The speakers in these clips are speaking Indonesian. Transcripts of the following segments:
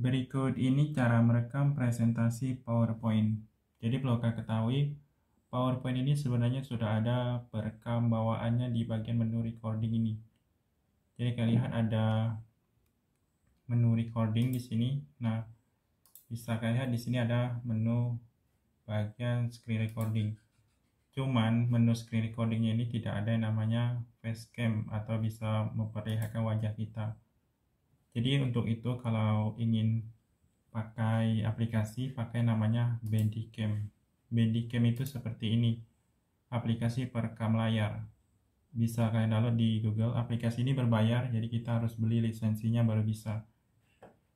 Berikut ini cara merekam presentasi PowerPoint. Jadi perlu kalian ketahui, PowerPoint ini sebenarnya sudah ada perekam bawaannya di bagian menu recording ini. Jadi kalian lihat ada menu recording di sini. Nah, bisa kalian lihat di sini ada menu bagian screen recording. Cuman menu screen recordingnya ini tidak ada yang namanya facecam atau bisa memperlihatkan wajah kita. Jadi untuk itu kalau ingin pakai aplikasi pakai namanya Bandicam. Bandicam itu seperti ini. Aplikasi perekam layar. Bisa kalian download di Google. Aplikasi ini berbayar jadi kita harus beli lisensinya baru bisa.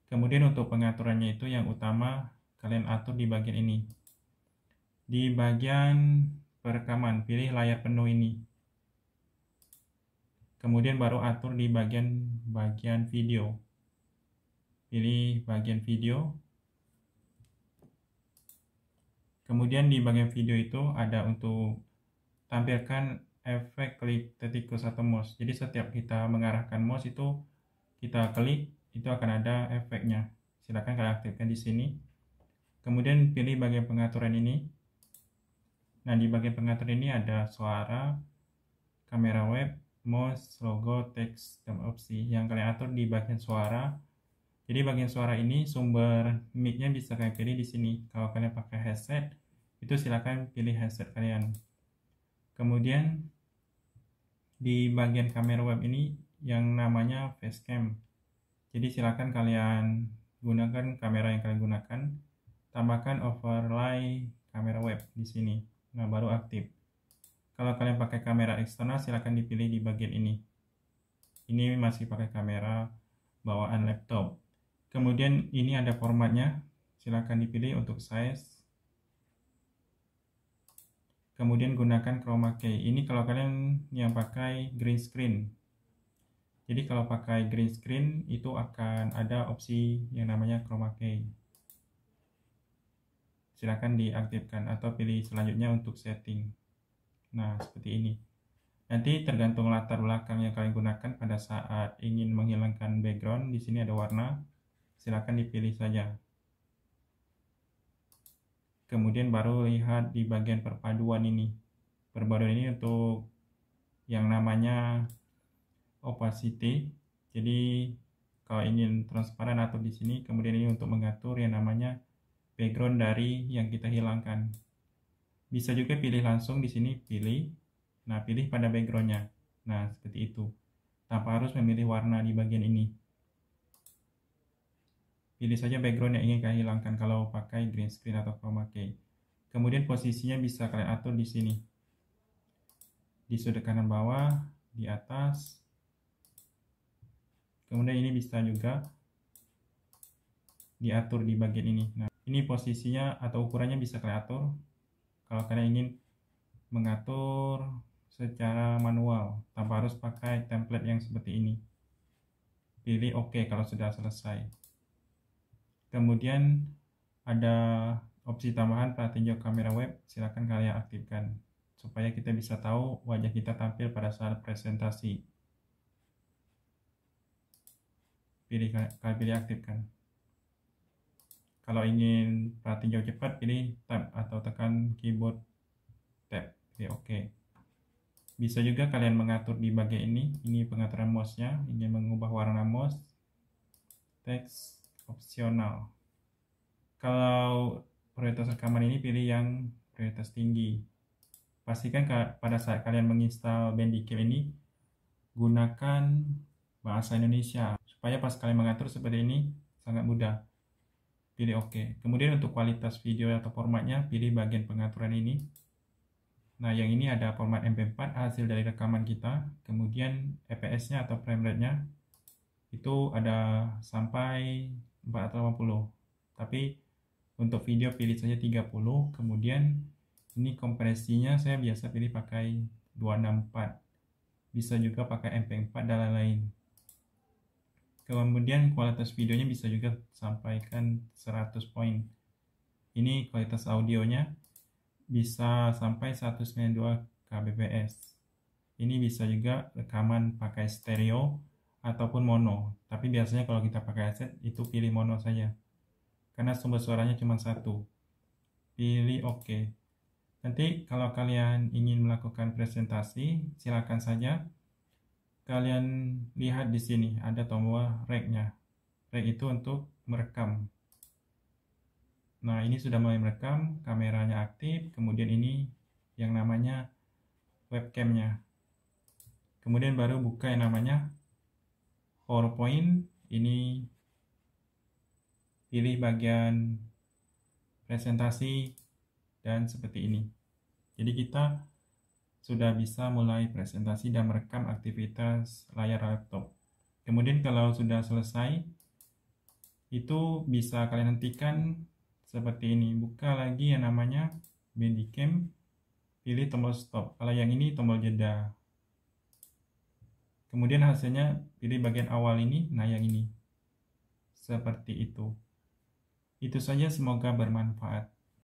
Kemudian untuk pengaturannya itu yang utama kalian atur di bagian ini. Di bagian perekaman pilih layar penuh ini. Kemudian baru atur di bagian bagian video pilih bagian video. Kemudian di bagian video itu ada untuk tampilkan efek klik tikus atau mouse. Jadi setiap kita mengarahkan mouse itu kita klik itu akan ada efeknya. Silakan kalian aktifkan di sini. Kemudian pilih bagian pengaturan ini. Nah, di bagian pengaturan ini ada suara, kamera web, mouse, logo, teks, dan opsi yang kalian atur di bagian suara jadi bagian suara ini sumber mic-nya bisa kalian pilih di sini. Kalau kalian pakai headset, itu silakan pilih headset kalian. Kemudian di bagian kamera web ini yang namanya facecam. Jadi silakan kalian gunakan kamera yang kalian gunakan. Tambahkan overlay kamera web di sini. Nah, baru aktif. Kalau kalian pakai kamera eksternal, silakan dipilih di bagian ini. Ini masih pakai kamera bawaan laptop kemudian ini ada formatnya silakan dipilih untuk size kemudian gunakan chroma key ini kalau kalian yang pakai green screen jadi kalau pakai green screen itu akan ada opsi yang namanya chroma key Silakan diaktifkan atau pilih selanjutnya untuk setting nah seperti ini nanti tergantung latar belakang yang kalian gunakan pada saat ingin menghilangkan background di sini ada warna silakan dipilih saja. Kemudian baru lihat di bagian perpaduan ini. Perpaduan ini untuk yang namanya opacity. Jadi kalau ingin transparan atau di sini, kemudian ini untuk mengatur yang namanya background dari yang kita hilangkan. Bisa juga pilih langsung di sini, pilih. Nah, pilih pada backgroundnya. Nah, seperti itu. Tanpa harus memilih warna di bagian ini. Pilih saja background yang ingin kalian hilangkan kalau pakai green screen atau chroma key. Kemudian posisinya bisa kalian atur di sini. Di sudut kanan bawah, di atas. Kemudian ini bisa juga diatur di bagian ini. Nah, ini posisinya atau ukurannya bisa kalian atur. Kalau kalian ingin mengatur secara manual tanpa harus pakai template yang seperti ini. Pilih OK kalau sudah selesai. Kemudian ada opsi tambahan tinjau kamera web, silakan kalian aktifkan supaya kita bisa tahu wajah kita tampil pada saat presentasi. Pilih kalian pilih aktifkan. Kalau ingin petinjau cepat, pilih tab atau tekan keyboard tab. Pilih OK. Bisa juga kalian mengatur di bagian ini. Ini pengaturan mouse-nya. Ingin mengubah warna mouse, teks, opsional. Kalau prioritas rekaman ini pilih yang prioritas tinggi. Pastikan pada saat kalian menginstal Bandicam ini gunakan bahasa Indonesia supaya pas kalian mengatur seperti ini sangat mudah. Pilih OK. Kemudian untuk kualitas video atau formatnya pilih bagian pengaturan ini. Nah, yang ini ada format MP4 hasil dari rekaman kita, kemudian fps nya atau frame rate-nya itu ada sampai 450 tapi untuk video pilih saja 30 kemudian ini kompresinya saya biasa pilih pakai 264 bisa juga pakai MP4 dan lain-lain kemudian kualitas videonya bisa juga sampaikan 100 poin ini kualitas audionya bisa sampai 192 kbps ini bisa juga rekaman pakai stereo ataupun mono. Tapi biasanya kalau kita pakai headset itu pilih mono saja. Karena sumber suaranya cuma satu. Pilih oke. Okay. Nanti kalau kalian ingin melakukan presentasi, silakan saja kalian lihat di sini ada tombol rec-nya. Rec itu untuk merekam. Nah, ini sudah mulai merekam, kameranya aktif, kemudian ini yang namanya webcamnya. Kemudian baru buka yang namanya PowerPoint ini pilih bagian presentasi dan seperti ini. Jadi kita sudah bisa mulai presentasi dan merekam aktivitas layar laptop. Kemudian kalau sudah selesai, itu bisa kalian hentikan seperti ini. Buka lagi yang namanya Bandicam, pilih tombol stop. Kalau yang ini tombol jeda. Kemudian hasilnya pilih bagian awal ini, nah yang ini. Seperti itu. Itu saja semoga bermanfaat.